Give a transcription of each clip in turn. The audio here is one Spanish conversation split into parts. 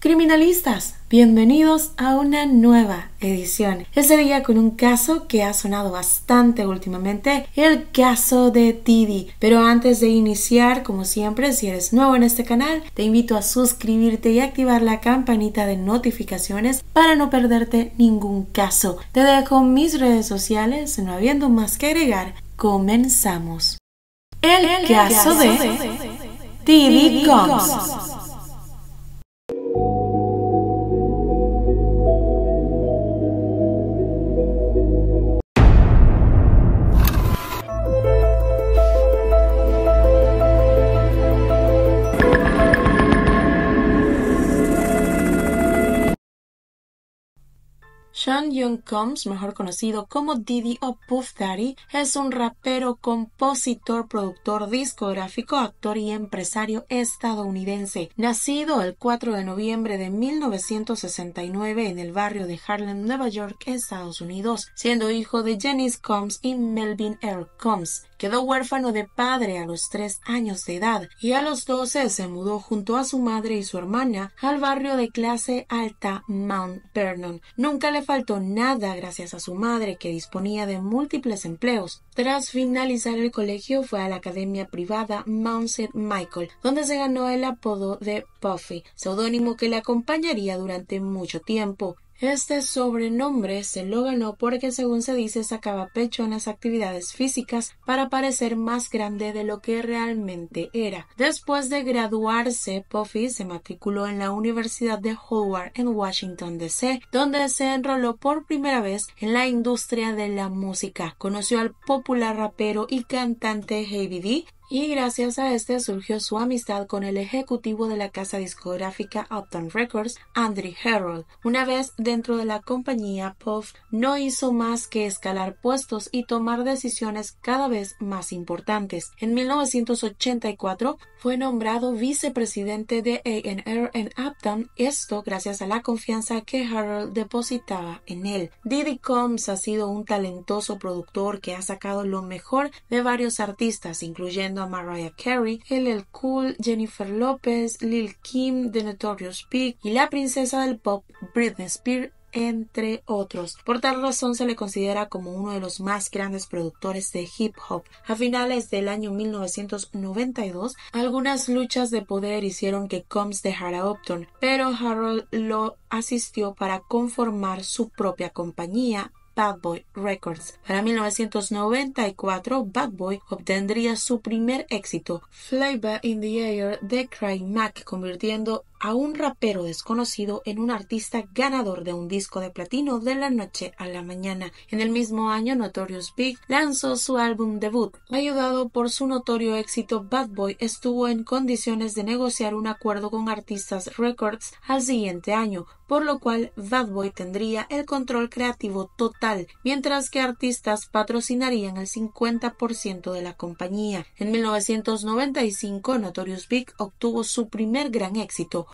Criminalistas, bienvenidos a una nueva edición. Este día con un caso que ha sonado bastante últimamente, el caso de Tidi. Pero antes de iniciar, como siempre, si eres nuevo en este canal, te invito a suscribirte y activar la campanita de notificaciones para no perderte ningún caso. Te dejo mis redes sociales, no habiendo más que agregar, comenzamos. El, caso, de, Tidi John Young Combs, mejor conocido como Diddy o Puff Daddy, es un rapero, compositor, productor discográfico, actor y empresario estadounidense, nacido el 4 de noviembre de 1969 en el barrio de Harlem, Nueva York, Estados Unidos, siendo hijo de Janice Combs y Melvin R. Combs Quedó huérfano de padre a los tres años de edad y a los doce se mudó junto a su madre y su hermana al barrio de clase alta Mount Vernon. Nunca le faltó nada gracias a su madre que disponía de múltiples empleos. Tras finalizar el colegio fue a la academia privada Mount St. Michael, donde se ganó el apodo de Puffy, seudónimo que le acompañaría durante mucho tiempo. Este sobrenombre se lo ganó porque, según se dice, sacaba pecho en las actividades físicas para parecer más grande de lo que realmente era. Después de graduarse, Puffy se matriculó en la Universidad de Howard en Washington, D.C., donde se enroló por primera vez en la industria de la música. Conoció al popular rapero y cantante J.B.D., y gracias a este surgió su amistad con el ejecutivo de la casa discográfica Upton Records, Andrew Harold. Una vez dentro de la compañía, Puff no hizo más que escalar puestos y tomar decisiones cada vez más importantes. En 1984 fue nombrado vicepresidente de A&R en Upton, esto gracias a la confianza que Harold depositaba en él. Diddy Combs ha sido un talentoso productor que ha sacado lo mejor de varios artistas, incluyendo Mariah Carey, LL Cool, Jennifer Lopez, Lil Kim, The Notorious Peak, y la princesa del pop Britney Spears entre otros. Por tal razón se le considera como uno de los más grandes productores de hip hop. A finales del año 1992, algunas luchas de poder hicieron que Combs dejara Upton, pero Harold lo asistió para conformar su propia compañía, Bad Boy Records. Para 1994, Bad Boy obtendría su primer éxito, Flavor in the Air de Cry Mac, convirtiendo a un rapero desconocido en un artista ganador de un disco de platino de la noche a la mañana. En el mismo año, Notorious Big lanzó su álbum debut. Ayudado por su notorio éxito, Bad Boy estuvo en condiciones de negociar un acuerdo con Artistas Records al siguiente año, por lo cual Bad Boy tendría el control creativo total, mientras que artistas patrocinarían el 50% de la compañía. En 1995, Notorious Big obtuvo su primer gran éxito,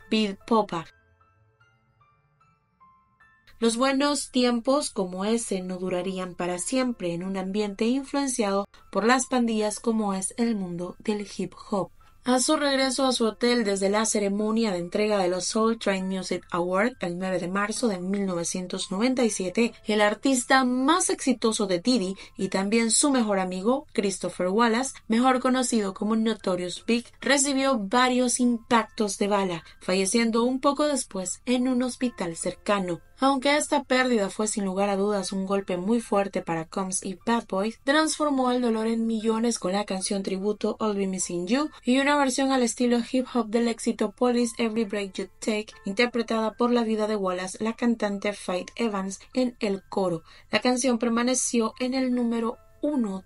los buenos tiempos como ese no durarían para siempre en un ambiente influenciado por las pandillas como es el mundo del hip hop. A su regreso a su hotel desde la ceremonia de entrega de los Soul Train Music Award el 9 de marzo de 1997, el artista más exitoso de Diddy y también su mejor amigo, Christopher Wallace, mejor conocido como Notorious Big, recibió varios impactos de bala, falleciendo un poco después en un hospital cercano. Aunque esta pérdida fue sin lugar a dudas un golpe muy fuerte para Combs y Bad Boys, transformó el dolor en millones con la canción tributo I'll Be Missing You y una versión al estilo hip hop del éxito Police Every Break You Take, interpretada por la vida de Wallace, la cantante Faith Evans, en el coro. La canción permaneció en el número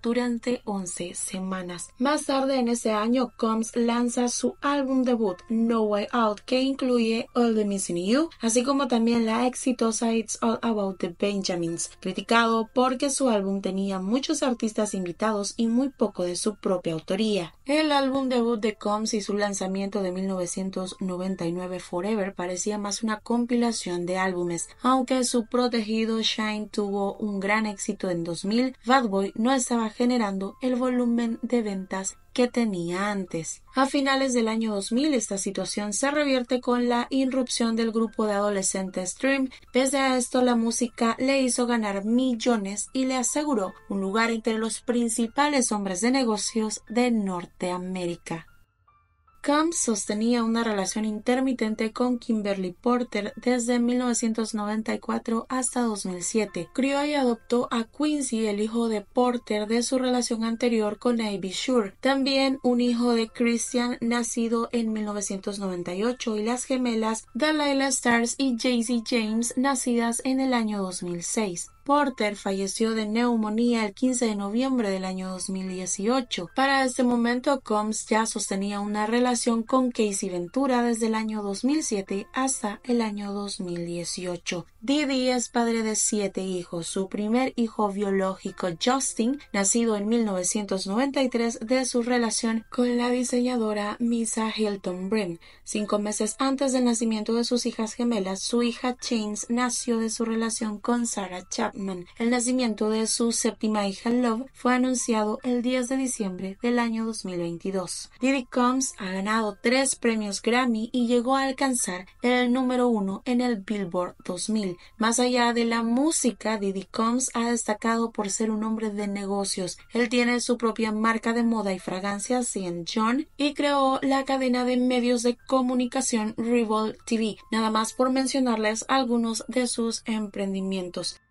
durante 11 semanas. Más tarde en ese año, Combs lanza su álbum debut No Way Out, que incluye All the Missing You, así como también la exitosa It's All About the Benjamins, criticado porque su álbum tenía muchos artistas invitados y muy poco de su propia autoría. El álbum debut de Combs y su lanzamiento de 1999 Forever parecía más una compilación de álbumes, aunque su protegido Shine tuvo un gran éxito en 2000, Bad Boy no estaba generando el volumen de ventas que tenía antes. A finales del año 2000 esta situación se revierte con la irrupción del grupo de adolescentes Dream. Pese a esto la música le hizo ganar millones y le aseguró un lugar entre los principales hombres de negocios de Norteamérica. Camp sostenía una relación intermitente con Kimberly Porter desde 1994 hasta 2007. Crió y adoptó a Quincy, el hijo de Porter, de su relación anterior con Ivy Shore, también un hijo de Christian nacido en 1998 y las gemelas Delilah Stars y jay James nacidas en el año 2006. Porter falleció de neumonía el 15 de noviembre del año 2018. Para este momento, Combs ya sostenía una relación con Casey Ventura desde el año 2007 hasta el año 2018. Didi es padre de siete hijos. Su primer hijo biológico, Justin, nacido en 1993 de su relación con la diseñadora Misa Hilton Brim. Cinco meses antes del nacimiento de sus hijas gemelas, su hija Chains nació de su relación con Sarah Chapman. El nacimiento de su séptima hija Love fue anunciado el 10 de diciembre del año 2022. Diddy Combs ha ganado tres premios Grammy y llegó a alcanzar el número uno en el Billboard 2000. Más allá de la música, Diddy Combs ha destacado por ser un hombre de negocios. Él tiene su propia marca de moda y fragancia, St. John, y creó la cadena de medios de comunicación Revolt TV, nada más por mencionarles algunos de sus emprendimientos.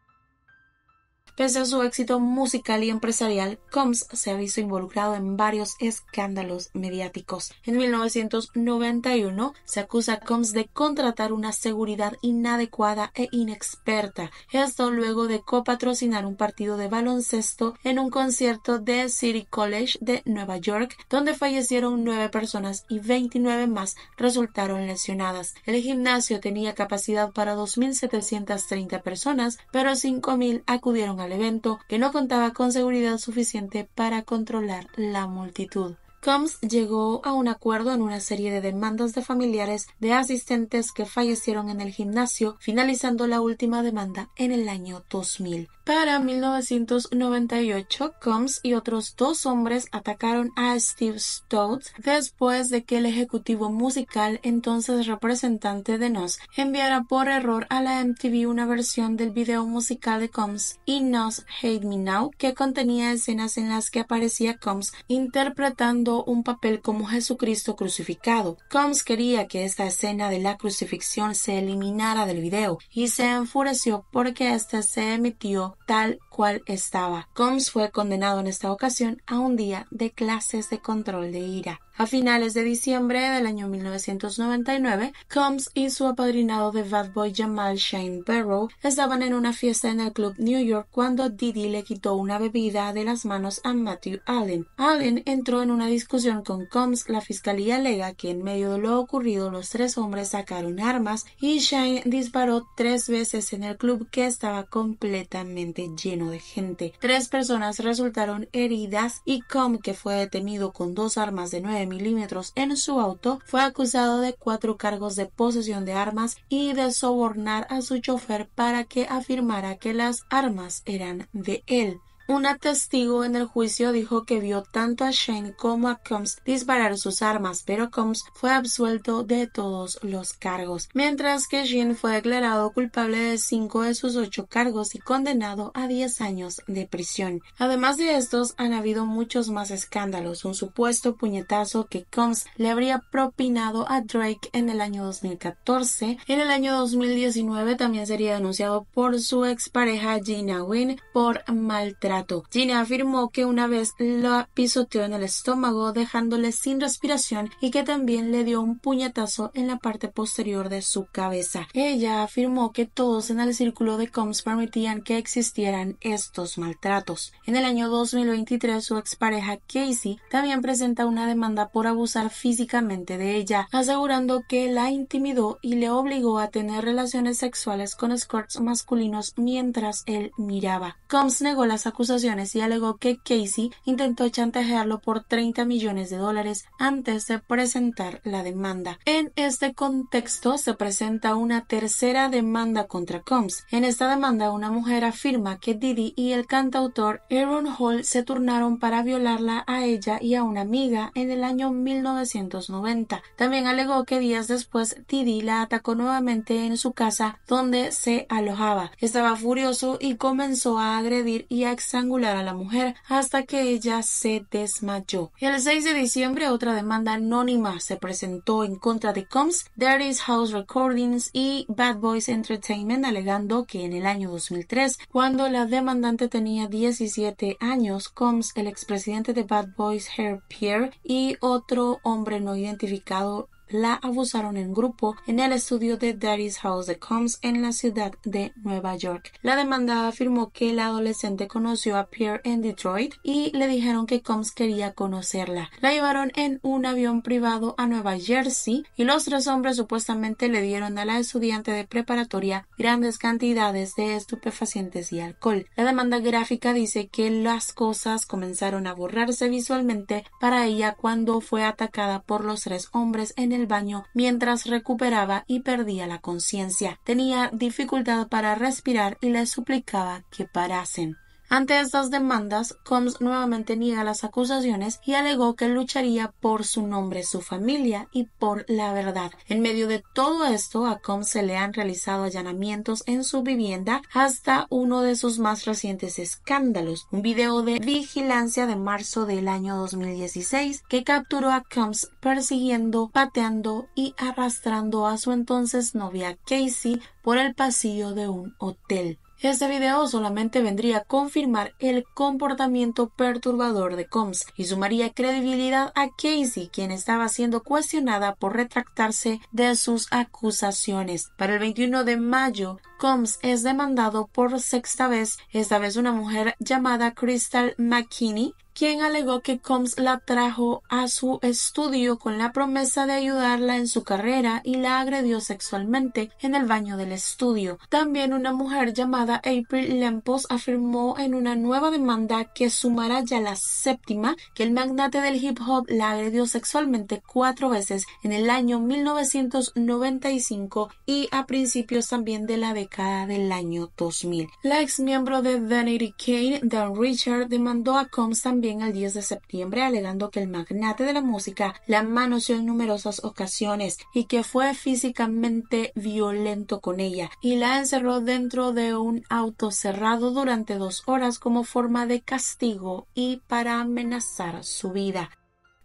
Pese a su éxito musical y empresarial, Combs se ha visto involucrado en varios escándalos mediáticos. En 1991 se acusa a Combs de contratar una seguridad inadecuada e inexperta, esto luego de copatrocinar un partido de baloncesto en un concierto de City College de Nueva York, donde fallecieron nueve personas y 29 más resultaron lesionadas. El gimnasio tenía capacidad para 2.730 personas, pero 5.000 acudieron al el evento que no contaba con seguridad suficiente para controlar la multitud. Combs llegó a un acuerdo en una serie de demandas de familiares de asistentes que fallecieron en el gimnasio, finalizando la última demanda en el año 2000. Para 1998, Combs y otros dos hombres atacaron a Steve Stoute después de que el ejecutivo musical, entonces representante de Nos, enviara por error a la MTV una versión del video musical de Combs y Nos Hate Me Now que contenía escenas en las que aparecía Combs interpretando un papel como Jesucristo crucificado. Combs quería que esta escena de la crucifixión se eliminara del video y se enfureció porque ésta se emitió tal cual estaba. Combs fue condenado en esta ocasión a un día de clases de control de ira. A finales de diciembre del año 1999, Combs y su apadrinado de Bad Boy Jamal Shane Barrow estaban en una fiesta en el club New York cuando Didi le quitó una bebida de las manos a Matthew Allen. Allen entró en una discusión con Combs. La fiscalía alega que en medio de lo ocurrido los tres hombres sacaron armas y Shane disparó tres veces en el club que estaba completamente lleno de gente. Tres personas resultaron heridas y Combs, que fue detenido con dos armas de nueve milímetros en su auto, fue acusado de cuatro cargos de posesión de armas y de sobornar a su chofer para que afirmara que las armas eran de él. Un testigo en el juicio dijo que vio tanto a Shane como a Combs disparar sus armas, pero Combs fue absuelto de todos los cargos, mientras que Shane fue declarado culpable de cinco de sus ocho cargos y condenado a diez años de prisión. Además de estos, han habido muchos más escándalos. Un supuesto puñetazo que Combs le habría propinado a Drake en el año 2014. En el año 2019 también sería denunciado por su expareja Gina Wynn por maltrato Gina afirmó que una vez la pisoteó en el estómago dejándole sin respiración y que también le dio un puñetazo en la parte posterior de su cabeza. Ella afirmó que todos en el círculo de Combs permitían que existieran estos maltratos. En el año 2023 su expareja Casey también presenta una demanda por abusar físicamente de ella, asegurando que la intimidó y le obligó a tener relaciones sexuales con escorts masculinos mientras él miraba. Combs negó las acusaciones y alegó que Casey intentó chantajearlo por 30 millones de dólares antes de presentar la demanda. En este contexto se presenta una tercera demanda contra Combs. En esta demanda una mujer afirma que Didi y el cantautor Aaron Hall se turnaron para violarla a ella y a una amiga en el año 1990. También alegó que días después Didi la atacó nuevamente en su casa donde se alojaba. Estaba furioso y comenzó a agredir y a examinar a la mujer hasta que ella se desmayó. El 6 de diciembre otra demanda anónima se presentó en contra de Combs, Daddy's House Recordings y Bad Boys Entertainment alegando que en el año 2003, cuando la demandante tenía 17 años, Combs, el expresidente de Bad Boys Hair Pierre y otro hombre no identificado la abusaron en grupo en el estudio de Daddy's House de Combs en la ciudad de Nueva York. La demandada afirmó que la adolescente conoció a Pierre en Detroit y le dijeron que Combs quería conocerla. La llevaron en un avión privado a Nueva Jersey y los tres hombres supuestamente le dieron a la estudiante de preparatoria grandes cantidades de estupefacientes y alcohol. La demanda gráfica dice que las cosas comenzaron a borrarse visualmente para ella cuando fue atacada por los tres hombres en el el baño mientras recuperaba y perdía la conciencia. Tenía dificultad para respirar y le suplicaba que parasen. Ante estas demandas, Combs nuevamente niega las acusaciones y alegó que lucharía por su nombre, su familia y por la verdad. En medio de todo esto, a Combs se le han realizado allanamientos en su vivienda hasta uno de sus más recientes escándalos, un video de vigilancia de marzo del año 2016 que capturó a Combs persiguiendo, pateando y arrastrando a su entonces novia Casey por el pasillo de un hotel. Este video solamente vendría a confirmar el comportamiento perturbador de Combs y sumaría credibilidad a Casey, quien estaba siendo cuestionada por retractarse de sus acusaciones. Para el 21 de mayo, Combs es demandado por sexta vez, esta vez una mujer llamada Crystal McKinney, quien alegó que Combs la trajo a su estudio con la promesa de ayudarla en su carrera y la agredió sexualmente en el baño del estudio. También una mujer llamada April Lempos afirmó en una nueva demanda que sumará ya la séptima que el magnate del hip hop la agredió sexualmente cuatro veces en el año 1995 y a principios también de la década del año 2000. La ex miembro de Danny Kane, Dan Richard, demandó a Combs también el 10 de septiembre alegando que el magnate de la música la manoseó en numerosas ocasiones y que fue físicamente violento con ella y la encerró dentro de un auto cerrado durante dos horas como forma de castigo y para amenazar su vida.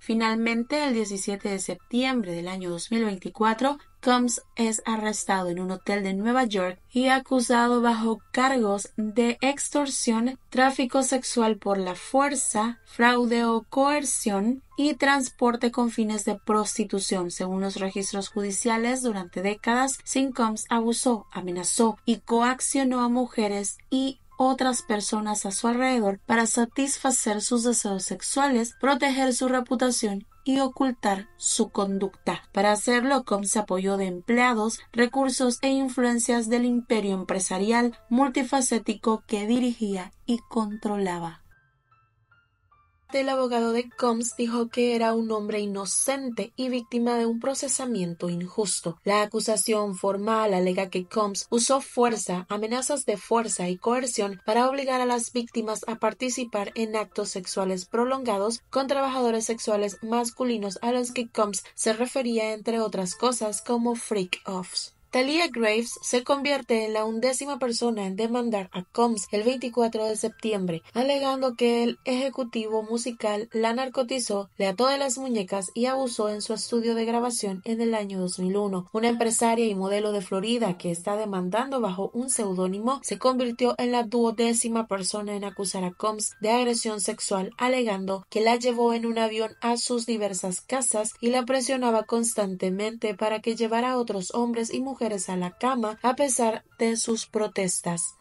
Finalmente, el 17 de septiembre del año 2024, Combs es arrestado en un hotel de Nueva York y acusado bajo cargos de extorsión, tráfico sexual por la fuerza, fraude o coerción y transporte con fines de prostitución. Según los registros judiciales, durante décadas, Sin Combs abusó, amenazó y coaccionó a mujeres y otras personas a su alrededor para satisfacer sus deseos sexuales, proteger su reputación y ocultar su conducta. Para hacerlo, con se apoyó de empleados, recursos e influencias del imperio empresarial multifacético que dirigía y controlaba el abogado de Combs dijo que era un hombre inocente y víctima de un procesamiento injusto. La acusación formal alega que Combs usó fuerza, amenazas de fuerza y coerción para obligar a las víctimas a participar en actos sexuales prolongados con trabajadores sexuales masculinos a los que Combs se refería entre otras cosas como freak-offs. Talia Graves se convierte en la undécima persona en demandar a Combs el 24 de septiembre, alegando que el ejecutivo musical la narcotizó, le ató de las muñecas y abusó en su estudio de grabación en el año 2001. Una empresaria y modelo de Florida que está demandando bajo un seudónimo se convirtió en la duodécima persona en acusar a Combs de agresión sexual, alegando que la llevó en un avión a sus diversas casas y la presionaba constantemente para que llevara a otros hombres y mujeres a la cama a pesar de sus protestas.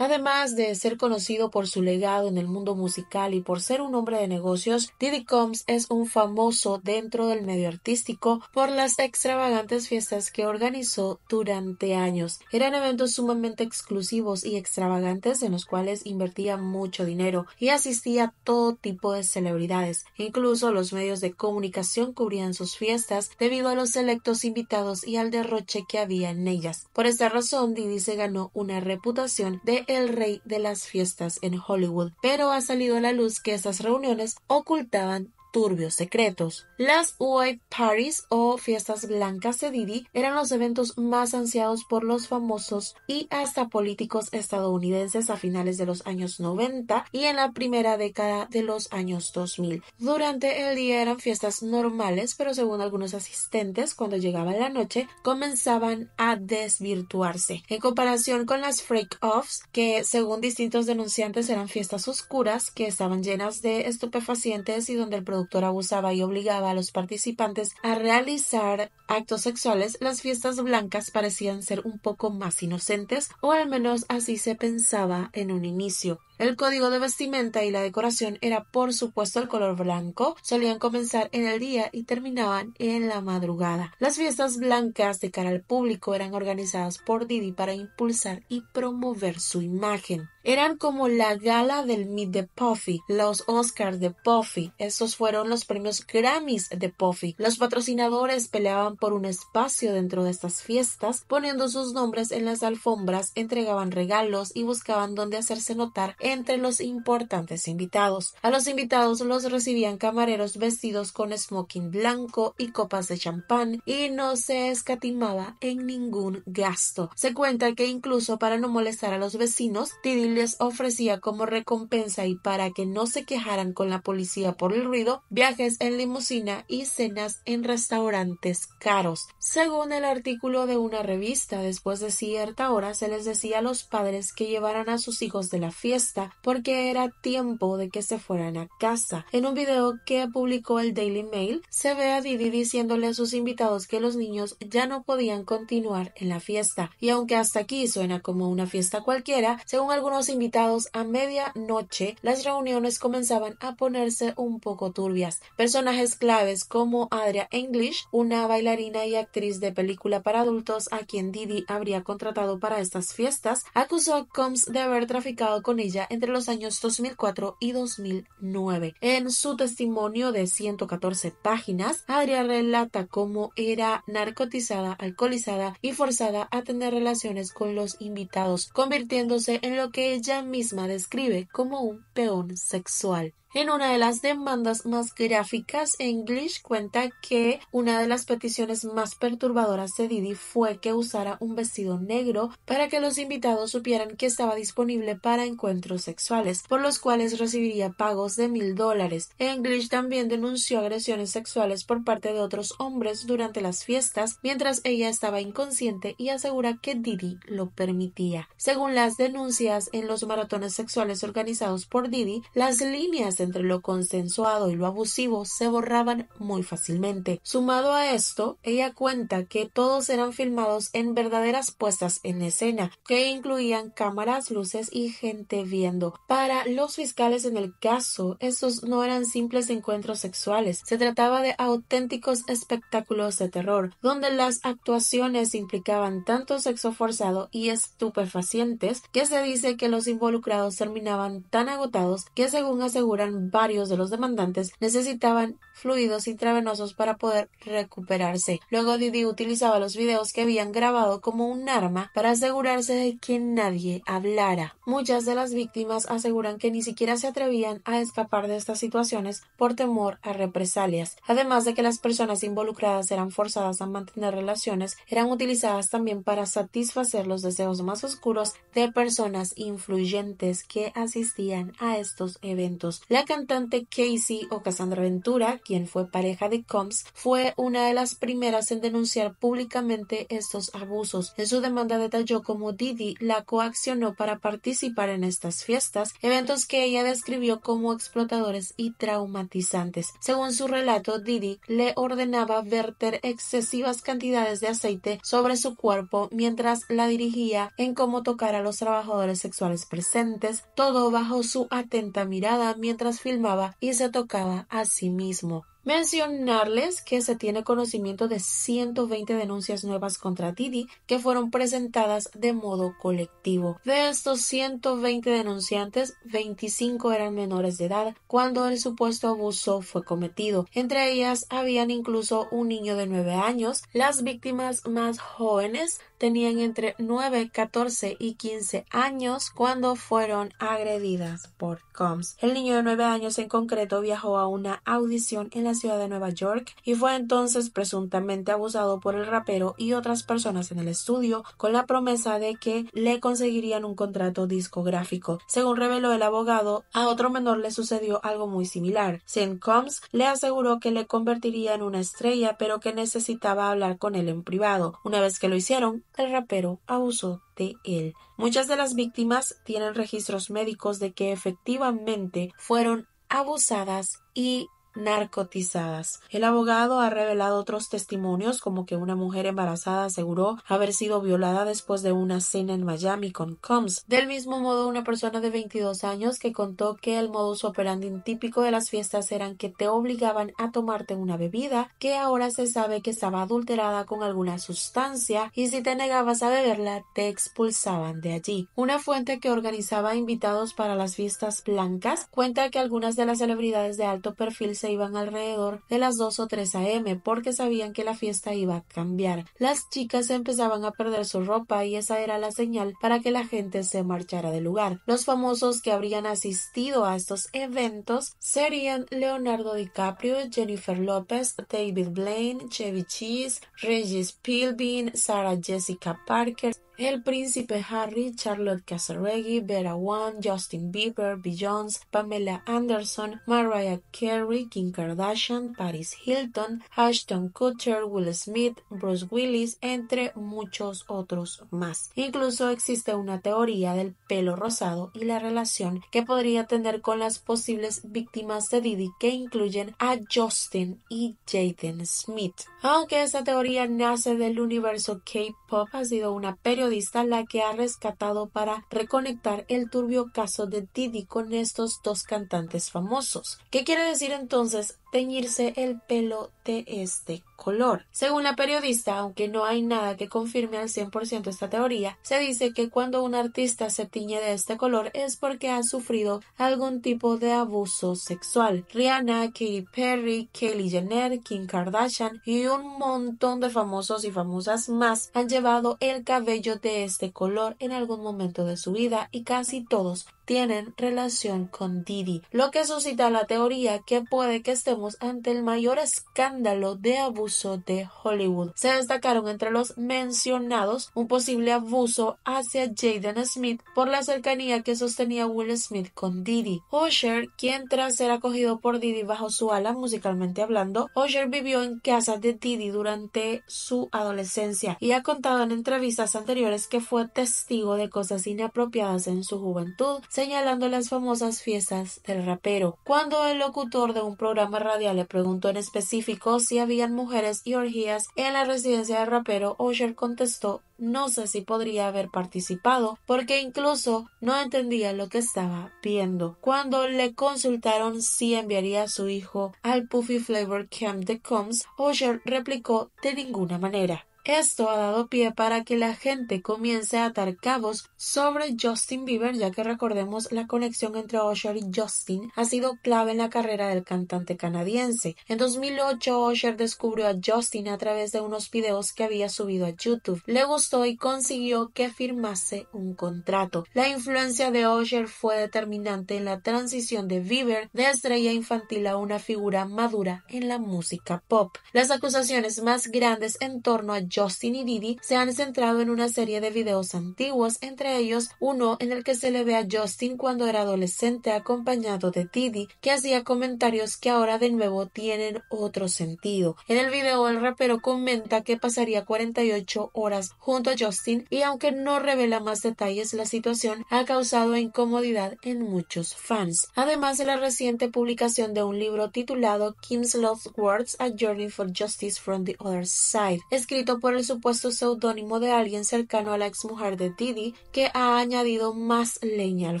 Además de ser conocido por su legado en el mundo musical y por ser un hombre de negocios, Diddy Combs es un famoso dentro del medio artístico por las extravagantes fiestas que organizó durante años. Eran eventos sumamente exclusivos y extravagantes en los cuales invertía mucho dinero y asistía a todo tipo de celebridades. Incluso los medios de comunicación cubrían sus fiestas debido a los selectos invitados y al derroche que había en ellas. Por esta razón, Diddy se ganó una reputación de el rey de las fiestas en Hollywood, pero ha salido a la luz que esas reuniones ocultaban turbios secretos. Las White Parties o fiestas blancas de Didi eran los eventos más ansiados por los famosos y hasta políticos estadounidenses a finales de los años 90 y en la primera década de los años 2000. Durante el día eran fiestas normales, pero según algunos asistentes, cuando llegaba la noche comenzaban a desvirtuarse. En comparación con las freak-offs, que según distintos denunciantes eran fiestas oscuras que estaban llenas de estupefacientes y donde el abusaba y obligaba a los participantes a realizar actos sexuales, las fiestas blancas parecían ser un poco más inocentes, o al menos así se pensaba en un inicio. El código de vestimenta y la decoración era por supuesto el color blanco, solían comenzar en el día y terminaban en la madrugada. Las fiestas blancas de cara al público eran organizadas por Didi para impulsar y promover su imagen. Eran como la gala del Meet de Puffy, los Oscars de Puffy, estos fueron los premios Grammys de Puffy. Los patrocinadores peleaban por un espacio dentro de estas fiestas, poniendo sus nombres en las alfombras, entregaban regalos y buscaban dónde hacerse notar entre los importantes invitados. A los invitados los recibían camareros vestidos con smoking blanco y copas de champán y no se escatimaba en ningún gasto. Se cuenta que incluso para no molestar a los vecinos, Didi les ofrecía como recompensa y para que no se quejaran con la policía por el ruido, viajes en limusina y cenas en restaurantes caros. Según el artículo de una revista, después de cierta hora se les decía a los padres que llevaran a sus hijos de la fiesta porque era tiempo de que se fueran a casa. En un video que publicó el Daily Mail, se ve a Didi diciéndole a sus invitados que los niños ya no podían continuar en la fiesta. Y aunque hasta aquí suena como una fiesta cualquiera, según algunos invitados, a medianoche las reuniones comenzaban a ponerse un poco turbias. Personajes claves como Adria English, una bailarina y actriz de película para adultos a quien Didi habría contratado para estas fiestas, acusó a Combs de haber traficado con ella entre los años 2004 y 2009. En su testimonio de 114 páginas, Adria relata cómo era narcotizada, alcoholizada y forzada a tener relaciones con los invitados, convirtiéndose en lo que ella misma describe como un peón sexual. En una de las demandas más gráficas, English cuenta que una de las peticiones más perturbadoras de Didi fue que usara un vestido negro para que los invitados supieran que estaba disponible para encuentros sexuales, por los cuales recibiría pagos de mil dólares. English también denunció agresiones sexuales por parte de otros hombres durante las fiestas, mientras ella estaba inconsciente y asegura que Didi lo permitía. Según las denuncias en los maratones sexuales organizados por Didi, las líneas entre lo consensuado y lo abusivo se borraban muy fácilmente. Sumado a esto, ella cuenta que todos eran filmados en verdaderas puestas en escena, que incluían cámaras, luces y gente viendo. Para los fiscales en el caso, estos no eran simples encuentros sexuales, se trataba de auténticos espectáculos de terror, donde las actuaciones implicaban tanto sexo forzado y estupefacientes que se dice que los involucrados terminaban tan agotados que según aseguran varios de los demandantes, necesitaban fluidos intravenosos para poder recuperarse. Luego Didi utilizaba los videos que habían grabado como un arma para asegurarse de que nadie hablara. Muchas de las víctimas aseguran que ni siquiera se atrevían a escapar de estas situaciones por temor a represalias, además de que las personas involucradas eran forzadas a mantener relaciones, eran utilizadas también para satisfacer los deseos más oscuros de personas influyentes que asistían a estos eventos. La cantante Casey o Cassandra Ventura, quien fue pareja de Combs, fue una de las primeras en denunciar públicamente estos abusos. En su demanda detalló cómo Didi la coaccionó para participar en estas fiestas, eventos que ella describió como explotadores y traumatizantes. Según su relato, Didi le ordenaba verter excesivas cantidades de aceite sobre su cuerpo mientras la dirigía en cómo tocar a los trabajadores sexuales presentes, todo bajo su atenta mirada mientras filmaba y se tocaba a sí mismo. more. Mencionarles que se tiene conocimiento de 120 denuncias nuevas contra Didi que fueron presentadas de modo colectivo. De estos 120 denunciantes, 25 eran menores de edad cuando el supuesto abuso fue cometido. Entre ellas habían incluso un niño de 9 años. Las víctimas más jóvenes tenían entre 9, 14 y 15 años cuando fueron agredidas por Combs. El niño de 9 años en concreto viajó a una audición en la la ciudad de Nueva York y fue entonces presuntamente abusado por el rapero y otras personas en el estudio con la promesa de que le conseguirían un contrato discográfico. Según reveló el abogado, a otro menor le sucedió algo muy similar. Sin Combs le aseguró que le convertiría en una estrella pero que necesitaba hablar con él en privado. Una vez que lo hicieron, el rapero abusó de él. Muchas de las víctimas tienen registros médicos de que efectivamente fueron abusadas y narcotizadas. El abogado ha revelado otros testimonios como que una mujer embarazada aseguró haber sido violada después de una cena en Miami con Combs. Del mismo modo, una persona de 22 años que contó que el modus operandi típico de las fiestas eran que te obligaban a tomarte una bebida que ahora se sabe que estaba adulterada con alguna sustancia y si te negabas a beberla te expulsaban de allí. Una fuente que organizaba invitados para las fiestas blancas cuenta que algunas de las celebridades de alto perfil se iban alrededor de las 2 o 3 a.m. porque sabían que la fiesta iba a cambiar. Las chicas empezaban a perder su ropa y esa era la señal para que la gente se marchara del lugar. Los famosos que habrían asistido a estos eventos serían Leonardo DiCaprio, Jennifer Lopez, David Blaine, Chevy Cheese, Regis Pilbin, Sarah Jessica Parker, el príncipe Harry, Charlotte Casaregui, Vera Wang, Justin Bieber, Beyoncé, Pamela Anderson, Mariah Carey, Kim Kardashian, Paris Hilton, Ashton Kutcher, Will Smith, Bruce Willis, entre muchos otros más. Incluso existe una teoría del pelo rosado y la relación que podría tener con las posibles víctimas de Didi que incluyen a Justin y Jaden Smith. Aunque esta teoría nace del universo K-pop, ha sido una periodista la que ha rescatado para reconectar el turbio caso de Didi con estos dos cantantes famosos. ¿Qué quiere decir entonces teñirse el pelo de este color. Según la periodista, aunque no hay nada que confirme al 100% esta teoría, se dice que cuando un artista se tiñe de este color es porque ha sufrido algún tipo de abuso sexual. Rihanna, Katy Perry, Kelly Jenner, Kim Kardashian y un montón de famosos y famosas más han llevado el cabello de este color en algún momento de su vida y casi todos tienen relación con Didi, lo que suscita la teoría que puede que estemos ante el mayor escándalo de abuso de Hollywood. Se destacaron entre los mencionados un posible abuso hacia Jaden Smith por la cercanía que sostenía Will Smith con Didi. Osher, quien tras ser acogido por Didi bajo su ala musicalmente hablando, Osher vivió en casa de Didi durante su adolescencia y ha contado en entrevistas anteriores que fue testigo de cosas inapropiadas en su juventud señalando las famosas fiestas del rapero. Cuando el locutor de un programa radial le preguntó en específico si habían mujeres y orgías en la residencia del rapero, Osher contestó no sé si podría haber participado porque incluso no entendía lo que estaba viendo. Cuando le consultaron si enviaría a su hijo al Puffy Flavor Camp de Combs, Osher replicó de ninguna manera. Esto ha dado pie para que la gente comience a atar cabos sobre Justin Bieber, ya que recordemos la conexión entre Usher y Justin ha sido clave en la carrera del cantante canadiense. En 2008, Usher descubrió a Justin a través de unos videos que había subido a YouTube. Le gustó y consiguió que firmase un contrato. La influencia de Usher fue determinante en la transición de Bieber de estrella infantil a una figura madura en la música pop. Las acusaciones más grandes en torno a Justin y Didi se han centrado en una serie de videos antiguos, entre ellos uno en el que se le ve a Justin cuando era adolescente acompañado de Didi, que hacía comentarios que ahora de nuevo tienen otro sentido. En el video el rapero comenta que pasaría 48 horas junto a Justin y aunque no revela más detalles, la situación ha causado incomodidad en muchos fans. Además, de la reciente publicación de un libro titulado Kim's Love Words: A Journey for Justice from the Other Side, escrito por el supuesto seudónimo de alguien cercano a la exmujer de tiddy que ha añadido más leña al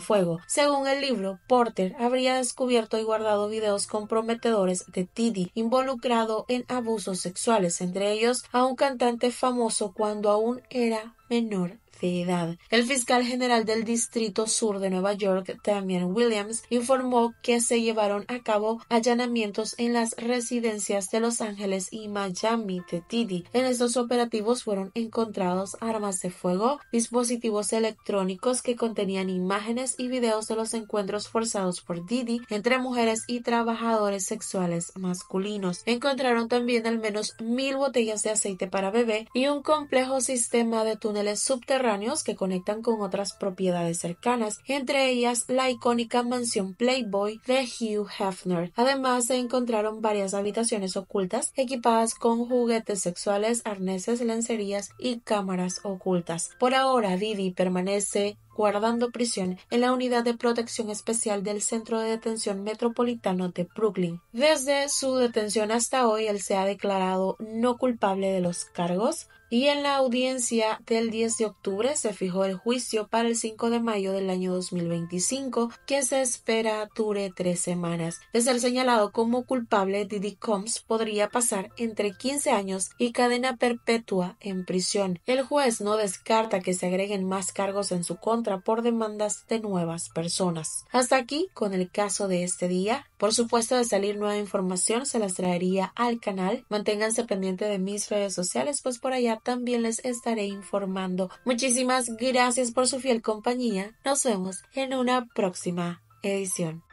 fuego. Según el libro, Porter habría descubierto y guardado videos comprometedores de tiddy involucrado en abusos sexuales, entre ellos a un cantante famoso cuando aún era menor el fiscal general del Distrito Sur de Nueva York, Damian Williams, informó que se llevaron a cabo allanamientos en las residencias de Los Ángeles y Miami de Didi. En estos operativos fueron encontrados armas de fuego, dispositivos electrónicos que contenían imágenes y videos de los encuentros forzados por Didi entre mujeres y trabajadores sexuales masculinos. Encontraron también al menos mil botellas de aceite para bebé y un complejo sistema de túneles subterráneos que conectan con otras propiedades cercanas, entre ellas la icónica mansión Playboy de Hugh Hefner. Además, se encontraron varias habitaciones ocultas equipadas con juguetes sexuales, arneses, lencerías y cámaras ocultas. Por ahora, Didi permanece guardando prisión en la unidad de protección especial del Centro de Detención Metropolitano de Brooklyn. Desde su detención hasta hoy, él se ha declarado no culpable de los cargos y en la audiencia del 10 de octubre se fijó el juicio para el 5 de mayo del año 2025, que se espera dure tres semanas. De ser señalado como culpable, Didi Combs podría pasar entre 15 años y cadena perpetua en prisión. El juez no descarta que se agreguen más cargos en su contra por demandas de nuevas personas. Hasta aquí con el caso de este día. Por supuesto, de salir nueva información se las traería al canal. Manténganse pendiente de mis redes sociales, pues por allá también les estaré informando. Muchísimas gracias por su fiel compañía. Nos vemos en una próxima edición.